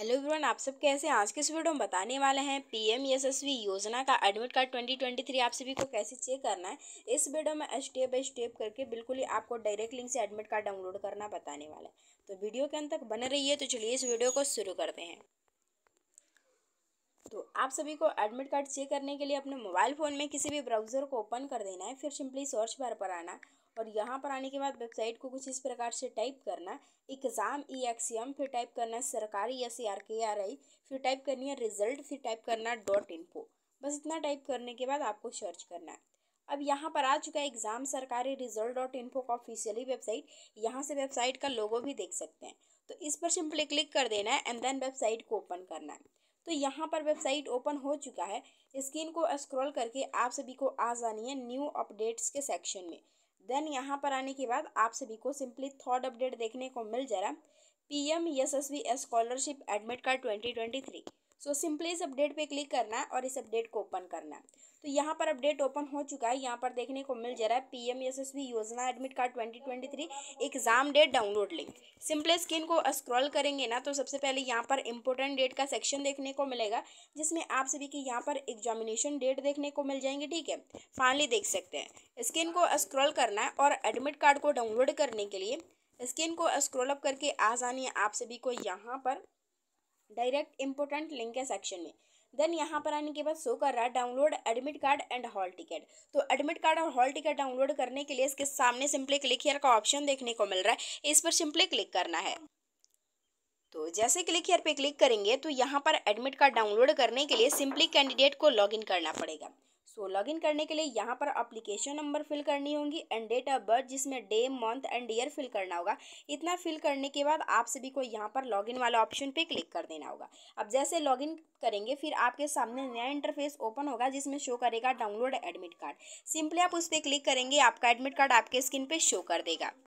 hello everyone आप सब कैसे हैं आज के इस वीडियो में बताने वाले हैं पीएम यशस्वी योजना का एडमिट कार्ड थ्री आप सभी को कैसे चेक करना है इस वीडियो में स्टेप बाय स्टेप करके बिल्कुल ही आपको डायरेक्ट लिंक से एडमिट कार्ड डाउनलोड करना बताने वाला है तो वीडियो के अंत तक बने रहिए तो चलिए इस वीडियो को शुरू करते हैं तो आप सभी को एडमिट कार्ड चेक करने के लिए अपने मोबाइल फ़ोन में किसी भी ब्राउज़र को ओपन कर देना है फिर सिंपली सर्च बार पर आना और यहाँ पर आने के बाद वेबसाइट को कुछ इस प्रकार से टाइप करना एग्ज़ाम ई एक्स एम फिर टाइप करना है सरकारी S C R K R I फिर टाइप करनी है रिजल्ट फिर टाइप करना डॉट इनपो बस इतना टाइप करने के बाद आपको सर्च करना है अब यहाँ पर आ चुका है एग्ज़ाम सरकारी रिजल्ट डॉट इनपो का ऑफिशियली वेबसाइट यहाँ से वेबसाइट का लोगो भी देख सकते हैं तो इस पर सिंपली क्लिक कर देना है एंड देन वेबसाइट को ओपन करना है तो यहाँ पर वेबसाइट ओपन हो चुका है स्क्रीन को स्क्रॉल करके आप सभी को आ जानी है न्यू अपडेट्स के सेक्शन में देन यहाँ पर आने के बाद आप सभी को सिंपली थॉट अपडेट देखने को मिल जा रहा P PM Yashasvi scholarship admit card twenty twenty three so simply इस अपडेट पे क्लिक करना है और इस अपडेट को ओपन करना है तो यहाँ पर अपडेट ओपन हो चुका है यहाँ पर देखने को मिल जा रहा है पी एस यशस्वी योजना admit card twenty twenty three exam date download link simply screen को स्क्रॉल करेंगे ना तो सबसे पहले यहाँ पर इंपॉर्टेंट डेट का सेक्शन देखने को मिलेगा जिसमें आप सभी के यहाँ पर एग्जामिनेशन डेट देखने को मिल जाएंगे ठीक है फाइनली देख सकते हैं स्क्रीन को स्क्रॉल करना है और एडमिट कार्ड को डाउनलोड करने के लिए स्क्रीन को स्क्रॉल अप करके आसानी है आप सभी को यहाँ पर डायरेक्ट इम्पोर्टेंट लिंक है सेक्शन में देन यहाँ पर आने के बाद शो कर रहा है download admit card and hall ticket तो एडमिट कार्ड और हॉल टिकट डाउनलोड करने के लिए इसके सामने सिंपली क्लिक हेयर का ऑप्शन देखने को मिल रहा है इस पर सिंपली क्लिक करना है तो जैसे क्लिक हेयर पे क्लिक करेंगे तो यहाँ पर एडमिट कार्ड डाउनलोड करने के लिए सिंपली कैंडिडेट को लॉगिन करना पड़ेगा सो so, लॉगिन करने के लिए यहाँ पर अप्लीकेशन नंबर फिल करनी होगी एंड डेट ऑफ बर्थ जिसमें day month and year fill करना होगा इतना फिल करने के बाद आप सभी को यहाँ पर लॉगिन वाले ऑप्शन पे क्लिक कर देना होगा अब जैसे लॉगिन करेंगे फिर आपके सामने नया इंटरफेस ओपन होगा जिसमें शो करेगा डाउनलोड एडमिट कार्ड सिंपली आप उस पर क्लिक करेंगे आपका एडमिट कार्ड आपके स्क्रीन पर शो कर देगा